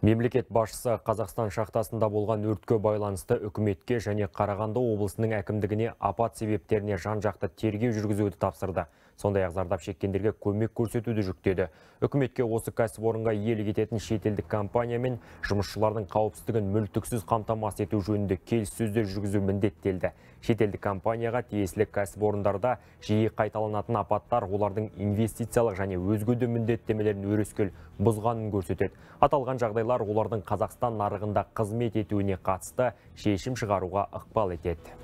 Мемлекет басшысы Қазақстан шақтасында болған өртке байланысты үкіметке және Қарағанды облысының әкімдігіне апат себептеріне жан-жақты тергеу жүргізуді тапсырды. Сондай-ақ зардап шеккендерге көмек көрсетуді жүктеді. Үкіметке осы кәсіпорынға иелік ететін шетелдік компания мен жұмысшылардың қауіпсіздігін мүлтіксіз қамтамасыз ету жөнінде келіссөздер жүргізу міндеттелді. Шетелдік компанияға тиесілі кәсіпорындарда жиі қайталанатын апаттар олардың инвестициялық және өзге де міндеттемелерін өрескел бұзғанын көрсетеді. Аталған жағдайлар олардың Қазақстан нарығында қызмет етуіне қатысты шешім шығаруға ықпал етеді